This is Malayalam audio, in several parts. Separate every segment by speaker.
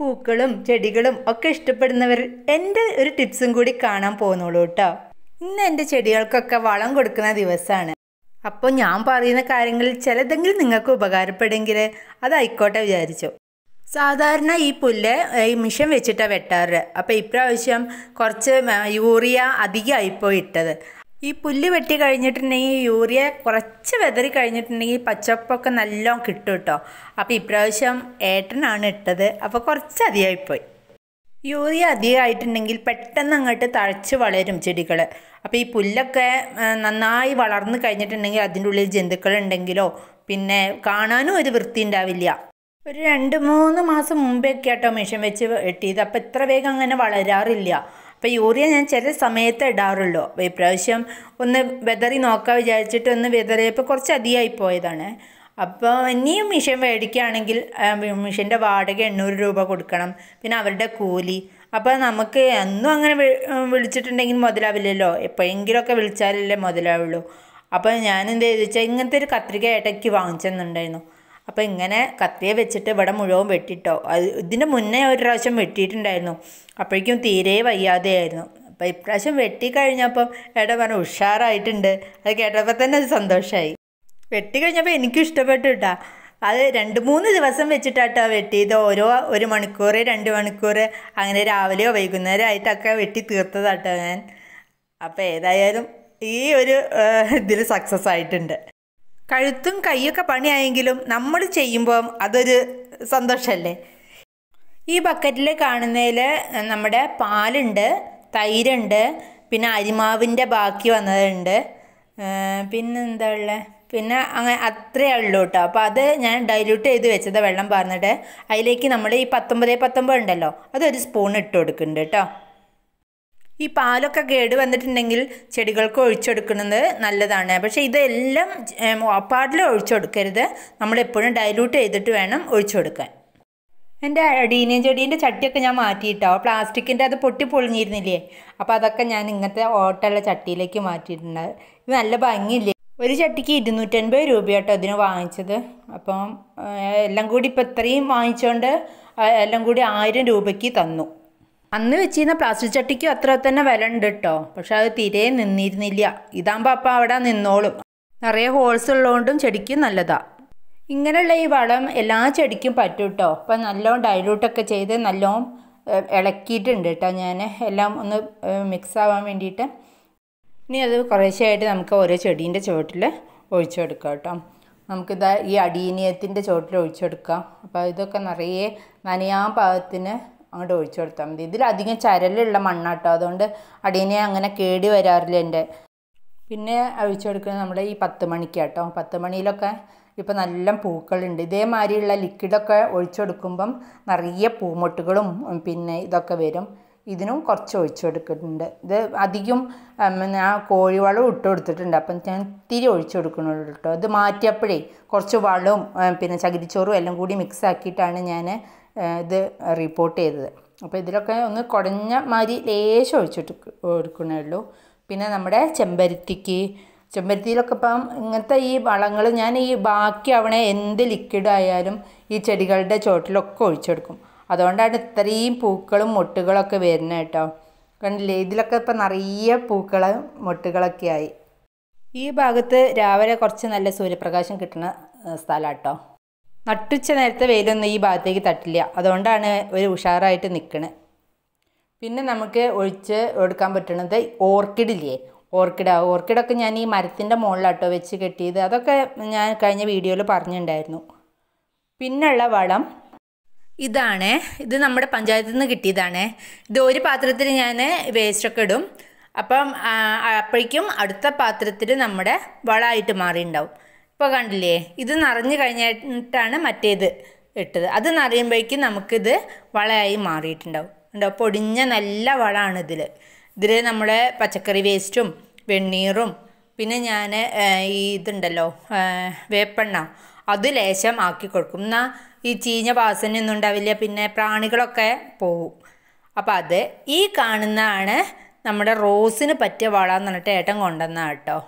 Speaker 1: പൂക്കളും ചെടികളും ഒക്കെ ഇഷ്ടപ്പെടുന്നവർ എൻ്റെ ഒരു ടിപ്സും കൂടി കാണാൻ പോകുന്നുള്ളൂ കേട്ടോ ഇന്ന് എൻ്റെ ചെടികൾക്കൊക്കെ വളം കൊടുക്കുന്ന ദിവസമാണ് അപ്പോൾ ഞാൻ പറയുന്ന കാര്യങ്ങളിൽ ചിലതെങ്കിലും നിങ്ങൾക്ക് ഉപകാരപ്പെടുമെങ്കിൽ അതായിക്കോട്ടെ വിചാരിച്ചു സാധാരണ ഈ പുല്ല് ഈ മിഷൻ വെച്ചിട്ടാണ് വെട്ടാറ് അപ്പോൾ ഇപ്രാവശ്യം കുറച്ച് യൂറിയ അധികമായിപ്പോയി ഇട്ടത് ഈ പുല്ല് വെട്ടി കഴിഞ്ഞിട്ടുണ്ടെങ്കിൽ യൂറിയ കുറച്ച് വെതറി കഴിഞ്ഞിട്ടുണ്ടെങ്കിൽ പച്ചപ്പൊക്കെ നല്ലോണം കിട്ടും കേട്ടോ അപ്പോൾ ഇപ്രാവശ്യം ഏട്ടനാണ് ഇട്ടത് അപ്പോൾ കുറച്ച് അധികമായിപ്പോയി യൂറിയ അധികമായിട്ടുണ്ടെങ്കിൽ പെട്ടെന്ന് അങ്ങോട്ട് തഴച്ച് വളരും ചെടികൾ അപ്പോൾ ഈ പുല്ലൊക്കെ നന്നായി വളർന്നു കഴിഞ്ഞിട്ടുണ്ടെങ്കിൽ അതിൻ്റെ ഉള്ളിൽ ജന്തുക്കളുണ്ടെങ്കിലോ പിന്നെ കാണാനും ഒരു വൃത്തി ഉണ്ടാവില്ല ഒരു രണ്ട് മൂന്ന് മാസം മുമ്പേ ഒക്കെ കേട്ടോ മെഷീൻ വെച്ച് വെട്ടിയത് അപ്പോൾ ഇത്ര വേഗം അങ്ങനെ വളരാറില്ല അപ്പോൾ യൂറിയ ഞാൻ ചില സമയത്ത് ഇടാറുള്ളൂ അപ്പോൾ ഇപ്രാവശ്യം ഒന്ന് വെതറി നോക്കാൻ വിചാരിച്ചിട്ട് ഒന്ന് വെതറിയപ്പോൾ കുറച്ച് അധികമായി പോയതാണ് അപ്പോൾ ഇനിയും മിഷൻ മേടിക്കുകയാണെങ്കിൽ മിഷൻ്റെ വാടക എണ്ണൂറ് രൂപ കൊടുക്കണം പിന്നെ അവരുടെ കൂലി അപ്പോൾ നമുക്ക് എന്നും അങ്ങനെ വിളിച്ചിട്ടുണ്ടെങ്കിൽ മുതലാവില്ലല്ലോ എപ്പോഴെങ്കിലുമൊക്കെ വിളിച്ചാലല്ലേ മുതലാവുള്ളൂ അപ്പോൾ ഞാൻ എന്താ ചെയ്തു ഇങ്ങനത്തെ ഒരു കത്രിക ഏട്ടയ്ക്ക് വാങ്ങിച്ചെന്നുണ്ടായിരുന്നു അപ്പോൾ ഇങ്ങനെ കത്തിയെ വെച്ചിട്ട് ഇവിടെ മുഴുവൻ വെട്ടിട്ടോ അത് ഇതിന് മുന്നേ ഒരു പ്രാവശ്യം വെട്ടിയിട്ടുണ്ടായിരുന്നു അപ്പോഴേക്കും തീരെ വയ്യാതെയായിരുന്നു അപ്പോൾ ഇപ്രാവശ്യം വെട്ടിക്കഴിഞ്ഞപ്പം ഏട്ടാ പറഞ്ഞു ഉഷാറായിട്ടുണ്ട് അത് കേട്ടപ്പോൾ തന്നെ അത് സന്തോഷമായി വെട്ടിക്കഴിഞ്ഞപ്പോൾ എനിക്കും ഇഷ്ടപ്പെട്ടു കേട്ടോ അത് രണ്ട് മൂന്ന് ദിവസം വെച്ചിട്ടാട്ടോ വെട്ടിയത് ഓരോ ഒരു മണിക്കൂർ രണ്ട് മണിക്കൂർ അങ്ങനെ രാവിലെയോ വൈകുന്നേരം ആയിട്ടൊക്കെ വെട്ടി തീർത്തതാട്ടോ ഞാൻ അപ്പോൾ ഏതായാലും ഈ ഒരു ഇതിൽ സക്സസ് ആയിട്ടുണ്ട് കഴുത്തും കൈയൊക്കെ പണിയായെങ്കിലും നമ്മൾ ചെയ്യുമ്പം അതൊരു സന്തോഷമല്ലേ ഈ ബക്കറ്റിൽ കാണുന്നതിൽ നമ്മുടെ പാലുണ്ട് തൈരുണ്ട് പിന്നെ അരിമാവിൻ്റെ ബാക്കി വന്നതുണ്ട് പിന്നെന്താ ഉള്ളത് പിന്നെ അങ്ങനെ അത്രയേ ഉള്ളൂ കേട്ടോ അപ്പോൾ അത് ഞാൻ ഡൈല്യൂട്ട് ചെയ്ത് വെച്ചത് വെള്ളം പറഞ്ഞിട്ട് അതിലേക്ക് നമ്മൾ ഈ പത്തൊമ്പതേ പത്തൊമ്പത് ഉണ്ടല്ലോ അതൊരു സ്പൂൺ ഇട്ട് കൊടുക്കുന്നുണ്ട് കേട്ടോ ഈ പാലൊക്കെ കേട് വന്നിട്ടുണ്ടെങ്കിൽ ചെടികൾക്ക് ഒഴിച്ചെടുക്കുന്നത് നല്ലതാണ് പക്ഷേ ഇതെല്ലാം അപ്പാടിൽ ഒഴിച്ചെടുക്കരുത് നമ്മളെപ്പോഴും ഡൈലൂട്ട് ചെയ്തിട്ട് വേണം ഒഴിച്ചെടുക്കാൻ എൻ്റെ അടീനിയ ചെടീൻ്റെ ചട്ടിയൊക്കെ ഞാൻ മാറ്റിയിട്ടോ പ്ലാസ്റ്റിക്കിൻ്റെ അത് പൊട്ടി പൊളിഞ്ഞിരുന്നില്ലേ അപ്പോൾ അതൊക്കെ ഞാൻ ഇങ്ങനത്തെ ഓട്ടമുള്ള ചട്ടിയിലേക്ക് മാറ്റിയിട്ടുണ്ട് ഇത് നല്ല ഭംഗിയില്ലേ ഒരു ചട്ടിക്ക് ഇരുന്നൂറ്റൻപത് രൂപ കേട്ടോ ഇതിന് വാങ്ങിച്ചത് അപ്പം എല്ലാം കൂടി ഇപ്പം ഇത്രയും വാങ്ങിച്ചുകൊണ്ട് എല്ലാം കൂടി ആയിരം രൂപയ്ക്ക് തന്നു അന്ന് വെച്ചിരുന്ന പ്ലാസ്റ്റിക് ചട്ടിക്കും അത്ര തന്നെ വില ഉണ്ട് കേട്ടോ പക്ഷെ അത് തീരെ നിന്നിരുന്നില്ല ഇതാകുമ്പോൾ അപ്പം അവിടെ നിന്നോളും നിറയെ ഹോൾസ് ഉള്ളതുകൊണ്ടും ചെടിക്കും നല്ലതാ ഇങ്ങനെയുള്ള ഈ വളം എല്ലാ ചെടിക്കും പറ്റും കേട്ടോ അപ്പം നല്ലോണം ഡൈലൂട്ടൊക്കെ ചെയ്ത് നല്ലോണം ഇളക്കിയിട്ടുണ്ട് കേട്ടോ ഞാൻ എല്ലാം ഒന്ന് മിക്സ് ആവാൻ വേണ്ടിയിട്ട് ഇനി അത് കുറേശ്ശെയായിട്ട് നമുക്ക് ഓരോ ചെടീൻ്റെ ചുവട്ടിൽ ഒഴിച്ചു കൊടുക്കാം കേട്ടോ നമുക്കിത് ഈ അടീനിയത്തിൻ്റെ ചുവട്ടിൽ ഒഴിച്ചു കൊടുക്കാം അപ്പോൾ ഇതൊക്കെ നിറയെ നനയാൻ പാകത്തിന് അങ്ങോട്ട് ഒഴിച്ചു കൊടുത്താൽ മതി ഇതിലധികം ചരലുള്ള മണ്ണാട്ടോ അതുകൊണ്ട് അടീനെ അങ്ങനെ കേടി വരാറില്ല എൻ്റെ പിന്നെ ഒഴിച്ചു കൊടുക്കുന്നത് നമ്മുടെ ഈ പത്ത് മണിക്ക് കേട്ടോ പത്ത് മണിയിലൊക്കെ ഇപ്പം നല്ല പൂക്കളുണ്ട് ഇതേമാതിരിയുള്ള ലിക്വിഡൊക്കെ ഒഴിച്ചു കൊടുക്കുമ്പം നിറയെ പൂമൊട്ടുകളും പിന്നെ ഇതൊക്കെ വരും ഇതിനും കുറച്ച് ഒഴിച്ചു കൊടുക്കുന്നുണ്ട് ഇത് അധികം ഞാൻ കോഴിവളവും ഇട്ട് കൊടുത്തിട്ടുണ്ട് അപ്പം ഞാൻ തിരി ഒഴിച്ചു കൊടുക്കണുള്ളൂ കേട്ടോ ഇത് മാറ്റിയപ്പോഴേ കുറച്ച് വളവും പിന്നെ ചകിരിച്ചോറും എല്ലാം കൂടി മിക്സ് ആക്കിയിട്ടാണ് ഞാൻ ഇത് റിപ്പോർട്ട് ചെയ്തത് അപ്പോൾ ഇതിലൊക്കെ ഒന്ന് കുടഞ്ഞ മാതിരി ലേശം ഒഴിച്ചിട്ട് കൊടുക്കണേ ഉള്ളൂ പിന്നെ നമ്മുടെ ചെമ്പരത്തിക്ക് ചെമ്പരത്തിയിലൊക്കെ ഇപ്പം ഇങ്ങനത്തെ ഈ വളങ്ങൾ ഞാൻ ഈ ബാക്കി ബാക്കിയാവണ എന്ത് ലിക്വിഡായാലും ഈ ചെടികളുടെ ചുവട്ടിലൊക്കെ ഒഴിച്ചെടുക്കും അതുകൊണ്ടാണ് ഇത്രയും പൂക്കളും മൊട്ടുകളൊക്കെ വരുന്നത് കേട്ടോ കണ്ടില്ലേ ഇതിലൊക്കെ ഇപ്പം നിറയെ പൂക്കളും മൊട്ടുകളൊക്കെ ആയി ഈ ഭാഗത്ത് രാവിലെ കുറച്ച് നല്ല സൂര്യപ്രകാശം കിട്ടുന്ന സ്ഥലം കേട്ടോ നട്ടുച്ച നേരത്തെ വെയിലൊന്നും ഈ ഭാഗത്തേക്ക് തട്ടില്ല അതുകൊണ്ടാണ് ഒരു ഉഷാറായിട്ട് നിൽക്കണത് പിന്നെ നമുക്ക് ഒഴിച്ച് എടുക്കാൻ പറ്റുന്നത് ഓർക്കിഡില്ലേ ഓർക്കിഡ് ഓർക്കിഡൊക്കെ ഞാൻ ഈ മരത്തിൻ്റെ മുകളിലാട്ടോ വെച്ച് കെട്ടിയത് അതൊക്കെ ഞാൻ കഴിഞ്ഞ വീഡിയോയിൽ പറഞ്ഞിട്ടുണ്ടായിരുന്നു പിന്നുള്ള വളം ഇതാണ് ഇത് നമ്മുടെ പഞ്ചായത്തിൽ നിന്ന് കിട്ടിയതാണ് ഇത് ഒരു പാത്രത്തിൽ ഞാൻ വേസ്റ്റൊക്കെ ഇടും അപ്പം അപ്പോഴേക്കും അടുത്ത പാത്രത്തിൽ നമ്മുടെ വളമായിട്ട് മാറിയിട്ടുണ്ടാവും ഇപ്പോൾ കണ്ടില്ലേ ഇത് നിറഞ്ഞു കഴിഞ്ഞിട്ടാണ് മറ്റേത് ഇട്ടത് അത് നിറയുമ്പോഴേക്കും നമുക്കിത് വളയായി മാറിയിട്ടുണ്ടാവും ഉണ്ടാവും പൊടിഞ്ഞ നല്ല വളമാണ് ഇതിൽ ഇതിൽ നമ്മുടെ പച്ചക്കറി വേസ്റ്റും വെണ്ണീറും പിന്നെ ഞാൻ ഈ ഇതുണ്ടല്ലോ വേപ്പെണ്ണ അത് ലേശം ആക്കി കൊടുക്കും എന്നാൽ ഈ ചീഞ്ഞ വാസനയൊന്നും ഉണ്ടാവില്ല പിന്നെ പ്രാണികളൊക്കെ പോവും അപ്പം അത് ഈ കാണുന്നതാണ് നമ്മുടെ റോസിന് പറ്റിയ വള എന്ന് പറഞ്ഞിട്ട് ഏട്ടൻ കൊണ്ടുവന്ന കേട്ടോ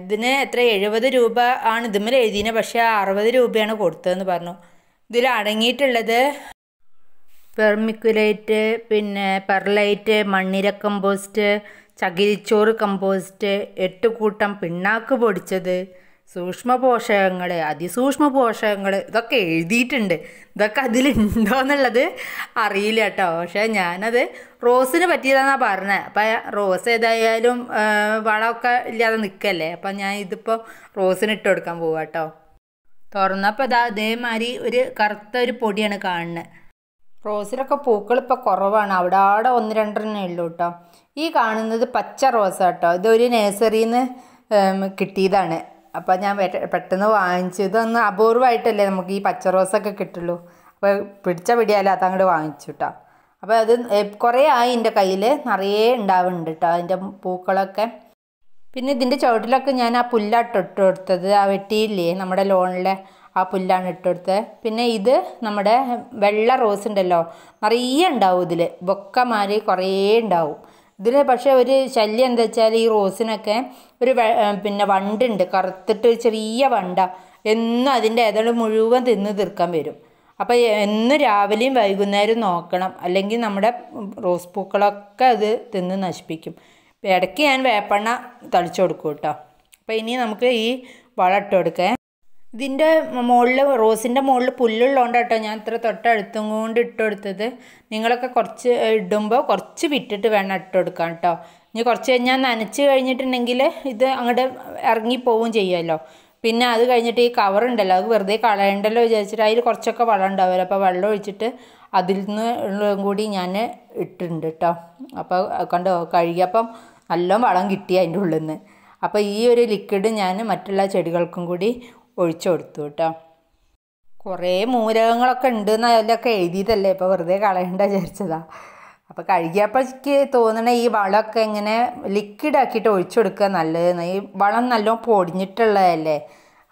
Speaker 1: ഇതിന് എത്ര എഴുപത് രൂപ ആണ് ഇതുമ്മൽ എഴുതിയത് പക്ഷേ അറുപത് രൂപയാണ് കൊടുത്തതെന്ന് പറഞ്ഞു ഇതിൽ അടങ്ങിയിട്ടുള്ളത് വെർമിക്കുലേറ്റ് പിന്നെ പെർലൈറ്റ് മണ്ണിര കമ്പോസ്റ്റ് ചകിരിച്ചോറ് കമ്പോസ്റ്റ് എട്ടുകൂട്ടം പിണ്ണാക്ക് പൊടിച്ചത് സൂക്ഷ്മ പോഷകങ്ങൾ അതിസൂക്ഷ്മ പോഷകങ്ങൾ ഇതൊക്കെ എഴുതിയിട്ടുണ്ട് ഇതൊക്കെ അതിലുണ്ടോ എന്നുള്ളത് അറിയില്ല കേട്ടോ പക്ഷേ ഞാനത് റോസിന് പറ്റിയതാണെന്നാണ് പറഞ്ഞത് അപ്പം റോസ് ഏതായാലും വളമൊക്കെ ഇല്ലാതെ നിൽക്കല്ലേ അപ്പം ഞാൻ ഇതിപ്പോൾ റോസിന് ഇട്ട് കൊടുക്കാൻ പോവാ കേട്ടോ തുറന്നപ്പോൾ ഇതാ അതേമാതിരി ഒരു കറുത്ത ഒരു പൊടിയാണ് കാണുന്നത് റോസിലൊക്കെ പൂക്കൾ ഇപ്പോൾ കുറവാണ് അവിടെ അവിടെ ഒന്ന് രണ്ടെണ്ണേ ഉള്ളൂ കേട്ടോ ഈ കാണുന്നത് പച്ച റോസാട്ടോ ഇതൊരു നഴ്സറിയിൽ നിന്ന് കിട്ടിയതാണ് അപ്പോൾ ഞാൻ പെട്ടെന്ന് വാങ്ങിച്ചു ഇതൊന്ന് അപൂർവമായിട്ടല്ലേ നമുക്ക് ഈ പച്ച റോസൊക്കെ കിട്ടുള്ളൂ അപ്പോൾ പിടിച്ച പിടിയാലും അതങ്ങോട്ട് വാങ്ങിച്ചു കേട്ടോ അപ്പോൾ അത് കുറേ ആയി എൻ്റെ കയ്യിൽ നിറയെ ഉണ്ടാവുന്നുണ്ട് കേട്ടോ അതിൻ്റെ പൂക്കളൊക്കെ പിന്നെ ഇതിൻ്റെ ചുവട്ടിലൊക്കെ ഞാൻ ആ പുല്ലാണ് ഇട്ട് കൊടുത്തത് ആ വെട്ടിയില്ലേ നമ്മുടെ ലോണിലെ ആ പുല്ലാണ് ഇട്ട് കൊടുത്തത് പിന്നെ ഇത് നമ്മുടെ വെള്ള റോസ് ഉണ്ടല്ലോ നിറയെ ഉണ്ടാവും ഇതിൽ ബൊക്കമാരി കുറേ ഉണ്ടാവും ഇതിൽ പക്ഷേ ഒരു ശല്യം എന്താ വെച്ചാൽ ഈ റോസിനൊക്കെ ഒരു പിന്നെ വണ്ടുണ്ട് കറുത്തിട്ട് ചെറിയ വണ്ട എന്നും അതിൻ്റെ ഏതാണ്ട് മുഴുവൻ തിന്ന് തീർക്കാൻ വരും അപ്പോൾ എന്നും രാവിലെയും വൈകുന്നേരം നോക്കണം അല്ലെങ്കിൽ നമ്മുടെ റോസ് പൂക്കളൊക്കെ അത് തിന്ന് നശിപ്പിക്കും ഇടയ്ക്ക് ഞാൻ വേപ്പെണ്ണ തളിച്ചു കൊടുക്കും കേട്ടോ അപ്പോൾ ഇനി നമുക്ക് ഈ വളം ഇട്ട് കൊടുക്കേ ഇതിൻ്റെ മുകളിൽ റോസിൻ്റെ മുകളിൽ പുല്ലുള്ളതുകൊണ്ടാട്ടോ ഞാൻ ഇത്ര തൊട്ടടുത്തും കൊണ്ട് ഇട്ട് കൊടുത്തത് നിങ്ങളൊക്കെ കുറച്ച് ഇടുമ്പോൾ കുറച്ച് വിട്ടിട്ട് വേണം ഇട്ട് കൊടുക്കാൻ കേട്ടോ ഇനി കുറച്ച് കഴിഞ്ഞാൽ നനച്ച് കഴിഞ്ഞിട്ടുണ്ടെങ്കിൽ ഇത് അങ്ങോട്ട് ഇറങ്ങിപ്പോവും ചെയ്യുമല്ലോ പിന്നെ അത് കഴിഞ്ഞിട്ട് ഈ കവർ ഉണ്ടല്ലോ അത് വെറുതെ കളയണ്ടല്ലോ വിചാരിച്ചിട്ട് അതിൽ കുറച്ചൊക്കെ വെള്ളം ഉണ്ടാവുമല്ലോ അപ്പോൾ വെള്ളം ഒഴിച്ചിട്ട് അതിൽ നിന്ന് കൂടി ഞാൻ ഇട്ടിട്ടുണ്ട് കേട്ടോ അപ്പോൾ കണ്ടോ കഴുകിയപ്പം നല്ല വളം കിട്ടി അതിൻ്റെ ഉള്ളിൽ നിന്ന് അപ്പോൾ ഈ ഒരു ലിക്വിഡ് ഞാൻ മറ്റുള്ള ചെടികൾക്കും കൂടി ഒഴിച്ചു കൊടുത്തു കേട്ടോ കുറേ മൂലകങ്ങളൊക്കെ ഉണ്ട് അതിലൊക്കെ എഴുതിയതല്ലേ ഇപ്പോൾ വെറുതെ കളയണ്ട വിചാരിച്ചതാ അപ്പോൾ കഴുകിയപ്പോഴേക്ക് തോന്നണ ഈ വളമൊക്കെ ഇങ്ങനെ ലിക്വിഡാക്കിയിട്ട് ഒഴിച്ചു കൊടുക്കുക നല്ലതെന്ന് ഈ വളം നല്ലോണം പൊടിഞ്ഞിട്ടുള്ളതല്ലേ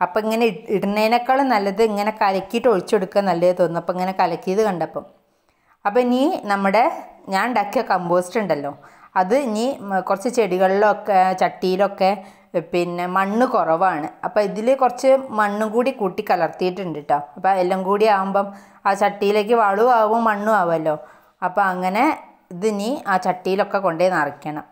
Speaker 1: അപ്പം ഇങ്ങനെ ഇടുന്നതിനേക്കാളും നല്ലത് ഇങ്ങനെ കലക്കിയിട്ട് ഒഴിച്ചു കൊടുക്കുക നല്ലത് തോന്നുന്നു അപ്പം ഇങ്ങനെ കലക്കിയത് കണ്ടപ്പം അപ്പം ഇനി നമ്മുടെ ഞാൻ ഉണ്ടാക്കിയ കമ്പോസ്റ്റ് ഉണ്ടല്ലോ അത് ഇനി കുറച്ച് ചെടികളിലൊക്കെ ചട്ടിയിലൊക്കെ പിന്നെ മണ്ണ് കുറവാണ് അപ്പോൾ ഇതിൽ കുറച്ച് മണ്ണും കൂടി കൂട്ടി കലർത്തിയിട്ടുണ്ട് കേട്ടോ അപ്പോൾ എല്ലാം കൂടി ആകുമ്പം ആ ചട്ടിയിലേക്ക് വളവും ആവും മണ്ണും ആവുമല്ലോ അപ്പോൾ അങ്ങനെ ഇതിനി ആ ചട്ടിയിലൊക്കെ കൊണ്ടുപോയി നിറയ്ക്കണം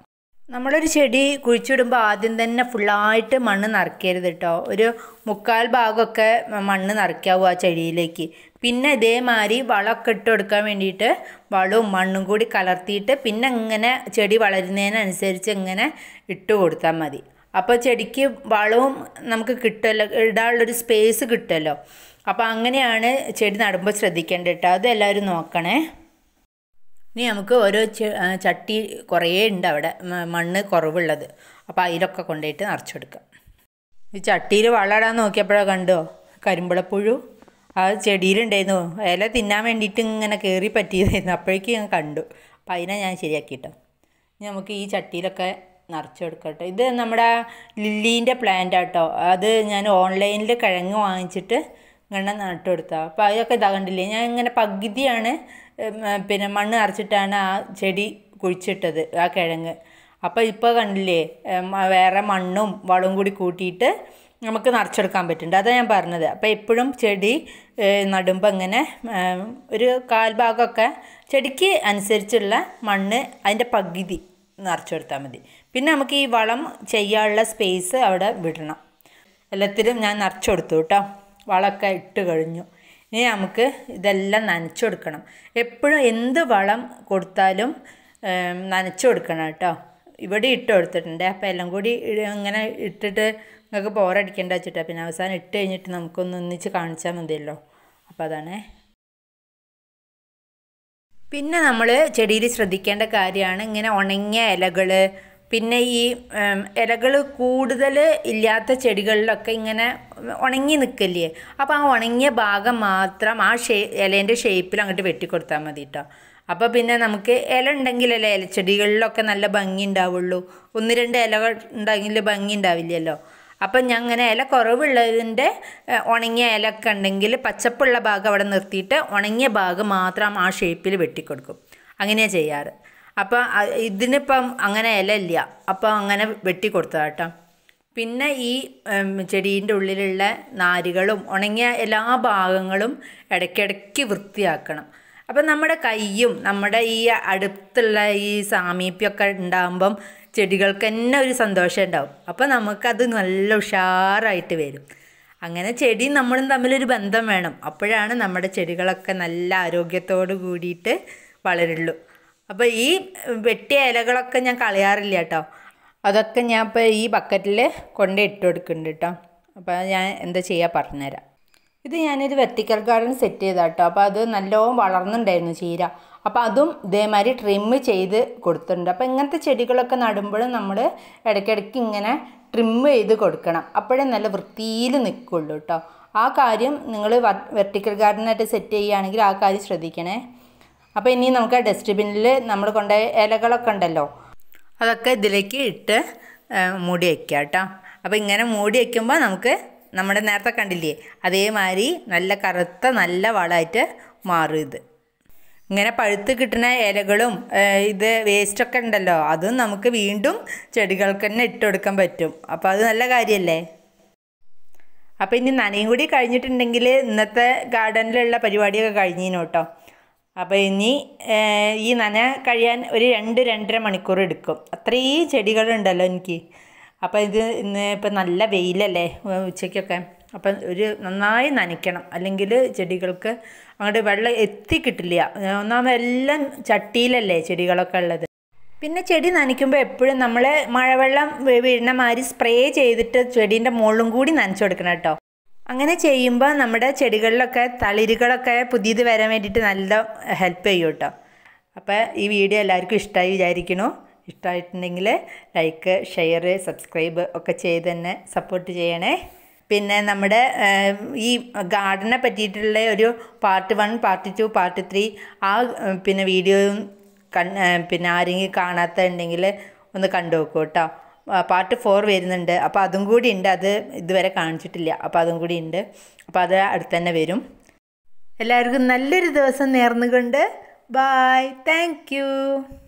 Speaker 1: നമ്മളൊരു ചെടി കുഴിച്ചിടുമ്പോൾ ആദ്യം തന്നെ ഫുള്ളായിട്ട് മണ്ണ് നിറയ്ക്കരുത് കേട്ടോ ഒരു മുക്കാൽ ഭാഗമൊക്കെ മണ്ണ് നിറയ്ക്കാവും ആ ചെടിയിലേക്ക് പിന്നെ ഇതേമാതിരി വളമൊക്കെ ഇട്ട് കൊടുക്കാൻ വേണ്ടിയിട്ട് വളവും മണ്ണും കൂടി കലർത്തിയിട്ട് പിന്നെ ഇങ്ങനെ ചെടി വളരുന്നതിനനുസരിച്ച് ഇങ്ങനെ ഇട്ട് കൊടുത്താൽ മതി അപ്പോൾ ചെടിക്ക് വളവും നമുക്ക് കിട്ടുമല്ലോ ഇടാനുള്ളൊരു സ്പേസ് കിട്ടുമല്ലോ അപ്പോൾ അങ്ങനെയാണ് ചെടി നടുമ്പോൾ ശ്രദ്ധിക്കേണ്ടത് കേട്ടോ അത് എല്ലാവരും നോക്കണേ ഇനി നമുക്ക് ഓരോ ചട്ടി കുറേ ഉണ്ട് അവിടെ മണ്ണ് കുറവുള്ളത് അപ്പോൾ അതിലൊക്കെ കൊണ്ടുപോയിട്ട് നിറച്ചെടുക്കാം ഈ ചട്ടിയിൽ വളമിടാൻ നോക്കിയപ്പോഴാണ് കണ്ടോ കരിമ്പുളപ്പുഴു ആ ചെടിയിലുണ്ടായിരുന്നു ഇല തിന്നാൻ വേണ്ടിയിട്ട് ഇങ്ങനെ കയറി പറ്റിയതായിരുന്നു അപ്പോഴേക്കും ഞാൻ കണ്ടു അപ്പോൾ അതിനെ ഞാൻ ശരിയാക്കിയിട്ടോ ഇനി നമുക്ക് ഈ ചട്ടിയിലൊക്കെ നിറച്ചെടുക്കട്ടെ ഇത് നമ്മുടെ ലില്ലീൻ്റെ പ്ലാന്റ് ആട്ടോ അത് ഞാൻ ഓൺലൈനിൽ കിഴങ്ങ് വാങ്ങിച്ചിട്ട് ഇങ്ങനെ നട്ടുകൊടുത്ത അപ്പോൾ അതൊക്കെ ഇതാകണ്ടില്ലേ ഞാൻ ഇങ്ങനെ പകുതിയാണ് പിന്നെ മണ്ണ് നിറച്ചിട്ടാണ് ആ ചെടി കുഴിച്ചിട്ടത് ആ കിഴങ്ങ് അപ്പോൾ ഇപ്പോൾ കണ്ടില്ലേ വേറെ മണ്ണും വളവും കൂടി കൂട്ടിയിട്ട് നമുക്ക് നിറച്ചെടുക്കാൻ പറ്റുന്നുണ്ട് അതാണ് ഞാൻ പറഞ്ഞത് അപ്പോൾ എപ്പോഴും ചെടി നടുമ്പോൾ ഇങ്ങനെ ഒരു കാൽഭാഗമൊക്കെ ചെടിക്ക് അനുസരിച്ചുള്ള മണ്ണ് അതിൻ്റെ പകുതി നിറച്ചെടുത്താൽ മതി പിന്നെ നമുക്ക് ഈ വളം ചെയ്യാനുള്ള സ്പേസ് അവിടെ വിടണം എല്ലാത്തിലും ഞാൻ നിറച്ചു കൊടുത്തു കേട്ടോ വളമൊക്കെ ഇട്ട് കഴിഞ്ഞു ഇനി നമുക്ക് ഇതെല്ലാം നനച്ചു കൊടുക്കണം എപ്പോഴും എന്ത് വളം കൊടുത്താലും നനച്ചു കൊടുക്കണം കേട്ടോ ഇവിടെ ഇട്ട് കൊടുത്തിട്ടുണ്ട് അപ്പോൾ എല്ലാം കൂടി ഇങ്ങനെ ഇട്ടിട്ട് നിങ്ങൾക്ക് ബോറടിക്കേണ്ട വെച്ചിട്ടാണ് പിന്നെ അവസാനം ഇട്ട് കഴിഞ്ഞിട്ട് നമുക്കൊന്ന് ഒന്നിച്ച് കാണിച്ചാൽ മതിയല്ലോ അപ്പോൾ അതാണ് പിന്നെ നമ്മൾ ചെടിയിൽ ശ്രദ്ധിക്കേണ്ട കാര്യമാണ് ഇങ്ങനെ ഉണങ്ങിയ ഇലകൾ പിന്നെ ഈ ഇലകൾ കൂടുതൽ ഇല്ലാത്ത ചെടികളിലൊക്കെ ഇങ്ങനെ ഉണങ്ങി നിൽക്കില്ലേ അപ്പോൾ ആ ഉണങ്ങിയ ഭാഗം മാത്രം ആ ഷേ ഇലേൻ്റെ ഷേപ്പിൽ അങ്ങോട്ട് വെട്ടിക്കൊടുത്താൽ മതി കേട്ടോ അപ്പോൾ പിന്നെ നമുക്ക് ഇല ഉണ്ടെങ്കിലല്ലേ ഇലച്ചെടികളിലൊക്കെ നല്ല ഭംഗി ഉണ്ടാവുള്ളൂ ഒന്ന് രണ്ട് ഇലകൾ ഉണ്ടെങ്കിൽ ഭംഗി ഉണ്ടാവില്ലല്ലോ അപ്പം ഞാൻ അങ്ങനെ ഇല കുറവുള്ളതിൻ്റെ ഉണങ്ങിയ ഇലയൊക്കെ ഉണ്ടെങ്കിൽ പച്ചപ്പുള്ള ഭാഗം അവിടെ നിർത്തിയിട്ട് ഉണങ്ങിയ ഭാഗം മാത്രം ആ ഷേപ്പിൽ വെട്ടിക്കൊടുക്കും അങ്ങനെയാണ് ചെയ്യാറ് അപ്പം ഇതിനിപ്പം അങ്ങനെ ഇല ഇല്ല അപ്പം അങ്ങനെ വെട്ടി കൊടുത്തത് കേട്ടോ പിന്നെ ഈ ചെടീൻ്റെ ഉള്ളിലുള്ള നാരുകളും ഉണങ്ങിയ എല്ലാ ഭാഗങ്ങളും ഇടയ്ക്കിടയ്ക്ക് വൃത്തിയാക്കണം അപ്പം നമ്മുടെ കൈയും നമ്മുടെ ഈ അടുത്തുള്ള ഈ സാമീപ്യമൊക്കെ ഉണ്ടാകുമ്പം ചെടികൾക്ക് തന്നെ ഒരു സന്തോഷം ഉണ്ടാവും അപ്പം നമുക്കത് നല്ല ഉഷാറായിട്ട് വരും അങ്ങനെ ചെടി നമ്മളും തമ്മിലൊരു ബന്ധം വേണം അപ്പോഴാണ് നമ്മുടെ ചെടികളൊക്കെ നല്ല ആരോഗ്യത്തോടു കൂടിയിട്ട് വളരുള്ളൂ അപ്പോൾ ഈ വെട്ടിയ ഇലകളൊക്കെ ഞാൻ കളയാറില്ല കേട്ടോ അതൊക്കെ ഞാൻ ഇപ്പോൾ ഈ ബക്കറ്റിൽ കൊണ്ട് ഇട്ട് കൊടുക്കുന്നുണ്ട് കേട്ടോ അപ്പോൾ ഞാൻ എന്താ ചെയ്യുക പറഞ്ഞുതരാം ഇത് ഞാനൊരു വെർട്ടിക്കൽ ഗാർഡൻ സെറ്റ് ചെയ്താ കേട്ടോ അപ്പോൾ അത് നല്ലോണം വളർന്നുണ്ടായിരുന്നു ചീര അപ്പോൾ അതും ഇതേമാതിരി ട്രിം ചെയ്ത് കൊടുത്തിട്ടുണ്ട് അപ്പോൾ ഇങ്ങനത്തെ ചെടികളൊക്കെ നടുമ്പോഴും നമ്മൾ ഇടയ്ക്കിടയ്ക്ക് ഇങ്ങനെ ട്രിം ചെയ്ത് കൊടുക്കണം അപ്പോഴേ നല്ല വൃത്തിയിൽ നിൽക്കുള്ളൂ കേട്ടോ ആ കാര്യം നിങ്ങൾ വെർട്ടിക്കൽ ഗാർഡനായിട്ട് സെറ്റ് ചെയ്യുകയാണെങ്കിൽ ആ കാര്യം ശ്രദ്ധിക്കണേ അപ്പോൾ ഇനി നമുക്ക് ഡസ്റ്റ്ബിന്നിൽ നമ്മൾ കൊണ്ട ഇലകളൊക്കെ ഉണ്ടല്ലോ അതൊക്കെ ഇതിലേക്ക് ഇട്ട് മൂടി വയ്ക്കുക കേട്ടോ അപ്പോൾ ഇങ്ങനെ മൂടി വയ്ക്കുമ്പോൾ നമുക്ക് നമ്മുടെ നേരത്തെ കണ്ടില്ലേ അതേമാതിരി നല്ല കറുത്ത നല്ല വളമായിട്ട് മാറും ഇത് ഇങ്ങനെ പഴുത്ത് കിട്ടുന്ന ഇലകളും ഇത് വേസ്റ്റൊക്കെ ഉണ്ടല്ലോ അതും നമുക്ക് വീണ്ടും ചെടികൾക്ക് തന്നെ ഇട്ട് കൊടുക്കാൻ പറ്റും അപ്പോൾ അത് നല്ല കാര്യമല്ലേ അപ്പോൾ ഇനി നനയും കൂടി കഴിഞ്ഞിട്ടുണ്ടെങ്കിൽ ഇന്നത്തെ ഗാർഡനിലുള്ള പരിപാടിയൊക്കെ കഴിഞ്ഞിനോട്ടോ അപ്പോൾ ഇനി ഈ നന കഴിയാൻ ഒരു രണ്ട് രണ്ടര മണിക്കൂർ എടുക്കും അത്രയും ചെടികളുണ്ടല്ലോ എനിക്ക് അപ്പോൾ ഇത് ഇന്ന് ഇപ്പം നല്ല വെയിലല്ലേ ഉച്ചയ്ക്കൊക്കെ അപ്പം ഒരു നന്നായി നനയ്ക്കണം അല്ലെങ്കിൽ ചെടികൾക്ക് അങ്ങോട്ട് വെള്ളം എത്തിക്കിട്ടില്ല ഒന്നാമെല്ലാം എല്ലാം ചട്ടിയിലല്ലേ ചെടികളൊക്കെ ഉള്ളത് പിന്നെ ചെടി നനയ്ക്കുമ്പോൾ എപ്പോഴും നമ്മൾ മഴവെള്ളം വീഴുന്ന മാതിരി സ്പ്രേ ചെയ്തിട്ട് ചെടീൻ്റെ മുകളിലും കൂടി നനച്ചു കൊടുക്കണം കേട്ടോ അങ്ങനെ ചെയ്യുമ്പോൾ നമ്മുടെ ചെടികളിലൊക്കെ തളിരുകളൊക്കെ പുതിയത് വരാൻ വേണ്ടിയിട്ട് നല്ല ഹെൽപ്പ് ചെയ്യും കേട്ടോ അപ്പോൾ ഈ വീഡിയോ എല്ലാവർക്കും ഇഷ്ടമായി വിചാരിക്കണോ ഇഷ്ടമായിട്ടുണ്ടെങ്കിൽ ലൈക്ക് ഷെയർ സബ്സ്ക്രൈബ് ഒക്കെ ചെയ്ത് തന്നെ സപ്പോർട്ട് ചെയ്യണേ പിന്നെ നമ്മുടെ ഈ ഗാർഡനെ പറ്റിയിട്ടുള്ള ഒരു part one part two part three ആ പിന്നെ വീഡിയോയും കൺ പിന്നെ ആരെങ്കിലും കാണാത്ത ഉണ്ടെങ്കിൽ ഒന്ന് കണ്ടു നോക്കൂ കേട്ടോ പാർട്ട് ഫോർ വരുന്നുണ്ട് അപ്പോൾ അതും കൂടി ഉണ്ട് അത് ഇതുവരെ കാണിച്ചിട്ടില്ല അപ്പോൾ അതും കൂടി ഉണ്ട് അപ്പോൾ അത് അടുത്ത് തന്നെ വരും എല്ലാവർക്കും നല്ലൊരു ദിവസം നേർന്നുകൊണ്ട് ബായ് താങ്ക്